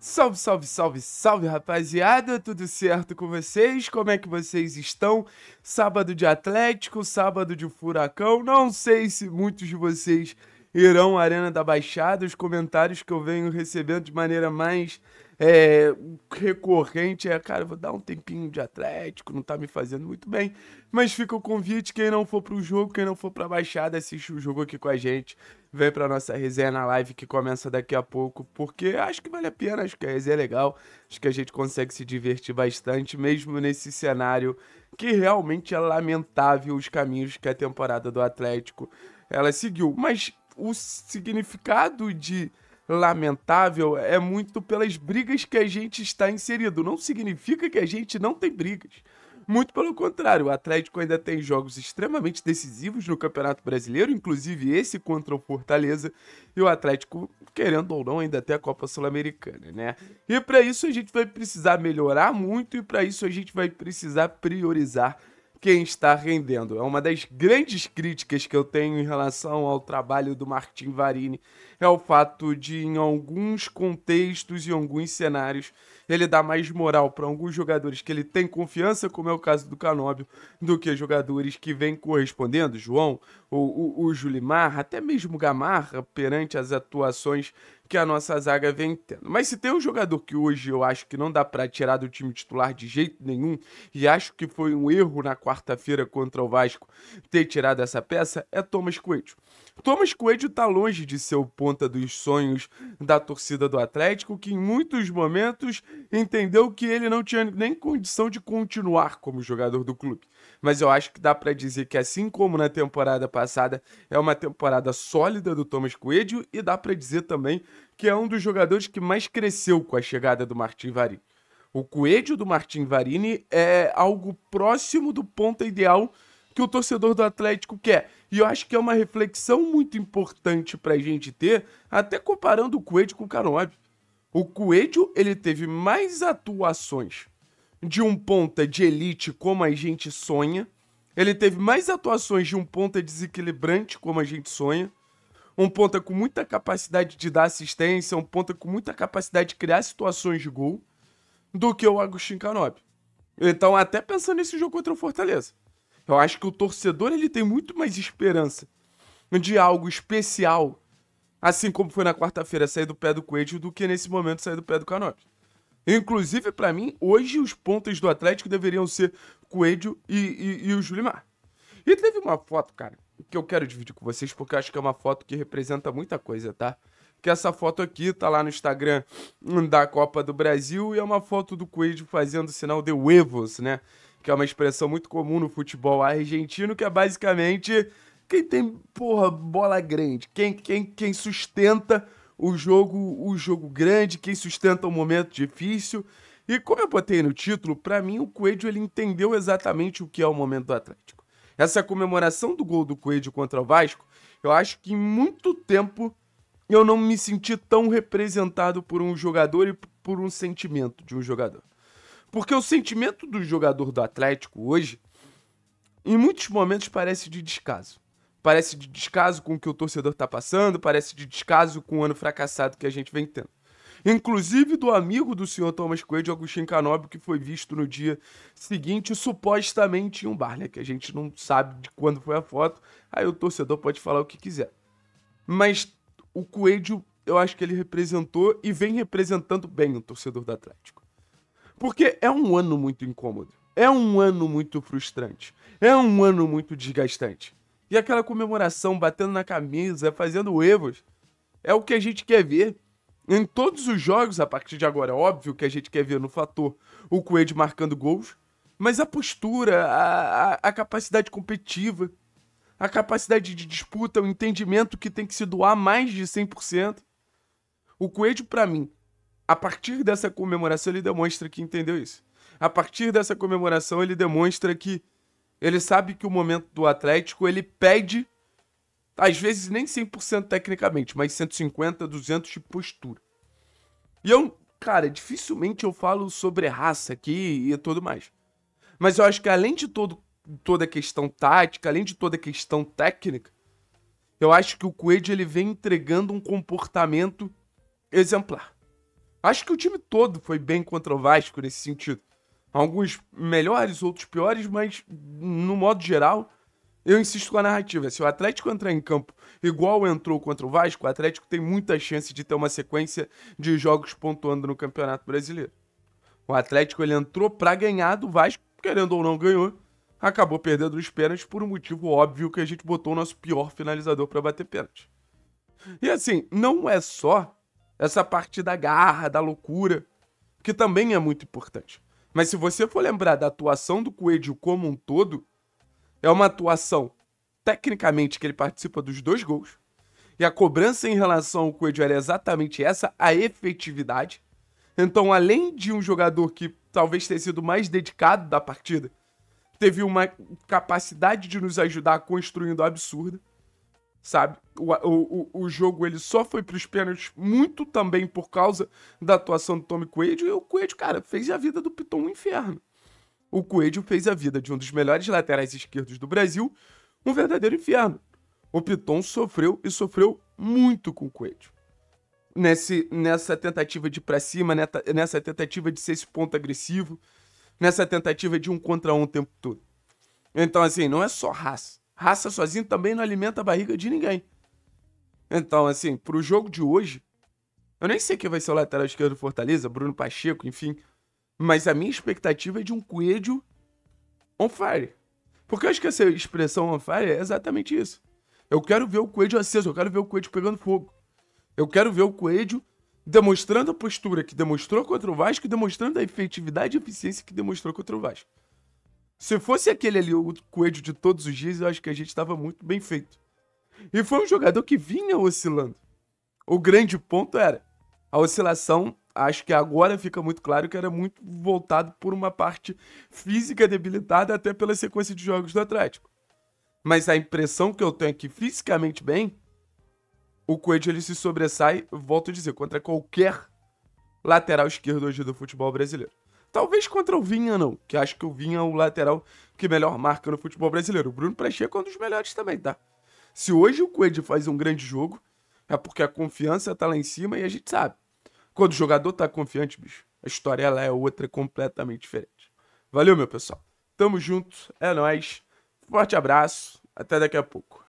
Salve, salve, salve, salve, rapaziada! Tudo certo com vocês? Como é que vocês estão? Sábado de Atlético, sábado de Furacão. Não sei se muitos de vocês Irão Arena da Baixada, os comentários que eu venho recebendo de maneira mais é, recorrente é, cara, vou dar um tempinho de Atlético, não tá me fazendo muito bem. Mas fica o convite, quem não for pro jogo, quem não for pra baixada, assiste o jogo aqui com a gente. Vem pra nossa resenha na live que começa daqui a pouco, porque acho que vale a pena, acho que a resenha é legal, acho que a gente consegue se divertir bastante, mesmo nesse cenário que realmente é lamentável os caminhos que a temporada do Atlético ela seguiu. Mas o significado de lamentável é muito pelas brigas que a gente está inserido. Não significa que a gente não tem brigas. Muito pelo contrário, o Atlético ainda tem jogos extremamente decisivos no Campeonato Brasileiro, inclusive esse contra o Fortaleza, e o Atlético, querendo ou não, ainda até a Copa Sul-Americana, né? E para isso a gente vai precisar melhorar muito e para isso a gente vai precisar priorizar quem está rendendo. É uma das grandes críticas que eu tenho em relação ao trabalho do Martin Varini, é o fato de em alguns contextos e alguns cenários ele dá mais moral para alguns jogadores que ele tem confiança, como é o caso do Canóbio, do que jogadores que vêm correspondendo, João, o, o, o Julimar, até mesmo Gamarra, perante as atuações que a nossa zaga vem tendo. Mas se tem um jogador que hoje eu acho que não dá para tirar do time titular de jeito nenhum, e acho que foi um erro na quarta-feira contra o Vasco ter tirado essa peça, é Thomas Coelho. Thomas Coelho tá longe de ser o ponta dos sonhos da torcida do Atlético, que em muitos momentos entendeu que ele não tinha nem condição de continuar como jogador do clube. Mas eu acho que dá para dizer que assim como na temporada passada, é uma temporada sólida do Thomas Coelho e dá para dizer também que é um dos jogadores que mais cresceu com a chegada do Martin Varini. O Coelho do Martin Varini é algo próximo do ponto ideal que o torcedor do Atlético quer e eu acho que é uma reflexão muito importante para a gente ter, até comparando o Coelho com o Canobi. O Coelho, ele teve mais atuações de um ponta de elite como a gente sonha. Ele teve mais atuações de um ponta desequilibrante como a gente sonha. Um ponta com muita capacidade de dar assistência, um ponta com muita capacidade de criar situações de gol, do que o Agostinho Canop. Então, até pensando nesse jogo contra o Fortaleza. Eu acho que o torcedor ele tem muito mais esperança de algo especial, assim como foi na quarta-feira sair do pé do Coelho, do que nesse momento sair do pé do Canote. Inclusive, para mim, hoje os pontos do Atlético deveriam ser Coelho e, e, e o Julimar. E teve uma foto, cara, que eu quero dividir com vocês, porque eu acho que é uma foto que representa muita coisa, tá? Que essa foto aqui tá lá no Instagram da Copa do Brasil e é uma foto do Coelho fazendo o sinal de huevos, né? que é uma expressão muito comum no futebol argentino, que é basicamente quem tem, porra, bola grande, quem, quem, quem sustenta o jogo, o jogo grande, quem sustenta o momento difícil. E como eu botei no título, para mim o Coelho ele entendeu exatamente o que é o momento do Atlético. Essa comemoração do gol do Coelho contra o Vasco, eu acho que em muito tempo eu não me senti tão representado por um jogador e por um sentimento de um jogador. Porque o sentimento do jogador do Atlético hoje, em muitos momentos, parece de descaso. Parece de descaso com o que o torcedor está passando, parece de descaso com o ano fracassado que a gente vem tendo. Inclusive do amigo do senhor Thomas Coelho, Agostinho Canobio, que foi visto no dia seguinte, supostamente em um bar, né? Que a gente não sabe de quando foi a foto, aí o torcedor pode falar o que quiser. Mas o Coelho, eu acho que ele representou e vem representando bem o torcedor do Atlético. Porque é um ano muito incômodo. É um ano muito frustrante. É um ano muito desgastante. E aquela comemoração batendo na camisa, fazendo erros, é o que a gente quer ver. Em todos os jogos, a partir de agora, óbvio que a gente quer ver no fator o Coelho marcando gols, mas a postura, a, a, a capacidade competitiva, a capacidade de disputa, o entendimento que tem que se doar mais de 100%. O Coelho, para mim, a partir dessa comemoração, ele demonstra que entendeu isso. A partir dessa comemoração, ele demonstra que ele sabe que o momento do Atlético, ele pede, às vezes nem 100% tecnicamente, mas 150, 200 de postura. E eu, cara, dificilmente eu falo sobre raça aqui e tudo mais. Mas eu acho que além de todo, toda a questão tática, além de toda a questão técnica, eu acho que o Coelho ele vem entregando um comportamento exemplar. Acho que o time todo foi bem contra o Vasco nesse sentido. Alguns melhores, outros piores, mas no modo geral, eu insisto com a narrativa. Se o Atlético entrar em campo igual entrou contra o Vasco, o Atlético tem muita chance de ter uma sequência de jogos pontuando no Campeonato Brasileiro. O Atlético ele entrou para ganhar do Vasco, querendo ou não ganhou, acabou perdendo os pênaltis por um motivo óbvio que a gente botou o nosso pior finalizador para bater pênalti. E assim, não é só essa parte da garra, da loucura, que também é muito importante. Mas se você for lembrar da atuação do Coelho como um todo, é uma atuação tecnicamente que ele participa dos dois gols. E a cobrança em relação ao Coelho era exatamente essa, a efetividade. Então, além de um jogador que talvez tenha sido mais dedicado da partida, teve uma capacidade de nos ajudar construindo absurda sabe? O, o, o jogo ele só foi para os pênaltis muito também por causa da atuação do Tommy Coelho e o Coelho, cara, fez a vida do Piton um inferno. O Coelho fez a vida de um dos melhores laterais esquerdos do Brasil um verdadeiro inferno. O Piton sofreu e sofreu muito com o Coelho. Nesse, nessa tentativa de ir pra cima, nessa tentativa de ser esse ponto agressivo, nessa tentativa de um contra um o tempo todo. Então, assim, não é só raça. Raça sozinho também não alimenta a barriga de ninguém. Então, assim, pro jogo de hoje, eu nem sei quem vai ser o lateral esquerdo do Fortaleza, Bruno Pacheco, enfim. Mas a minha expectativa é de um Coelho on fire. Porque eu acho que essa expressão on fire é exatamente isso. Eu quero ver o Coelho aceso, eu quero ver o Coelho pegando fogo. Eu quero ver o Coelho demonstrando a postura que demonstrou contra o Vasco e demonstrando a efetividade e eficiência que demonstrou contra o Vasco. Se fosse aquele ali, o coelho de todos os dias, eu acho que a gente estava muito bem feito. E foi um jogador que vinha oscilando. O grande ponto era a oscilação. Acho que agora fica muito claro que era muito voltado por uma parte física debilitada, até pela sequência de jogos do Atlético. Mas a impressão que eu tenho é que fisicamente bem, o Coelho ele se sobressai, volto a dizer, contra qualquer lateral esquerdo hoje do futebol brasileiro. Talvez contra o Vinha, não. Que acho que o Vinha é o lateral que melhor marca no futebol brasileiro. O Bruno Pacheco é um dos melhores também, tá? Se hoje o Coelho faz um grande jogo, é porque a confiança tá lá em cima e a gente sabe. Quando o jogador tá confiante, bicho, a história ela é outra é completamente diferente. Valeu, meu pessoal. Tamo junto, é nós. Forte abraço, até daqui a pouco.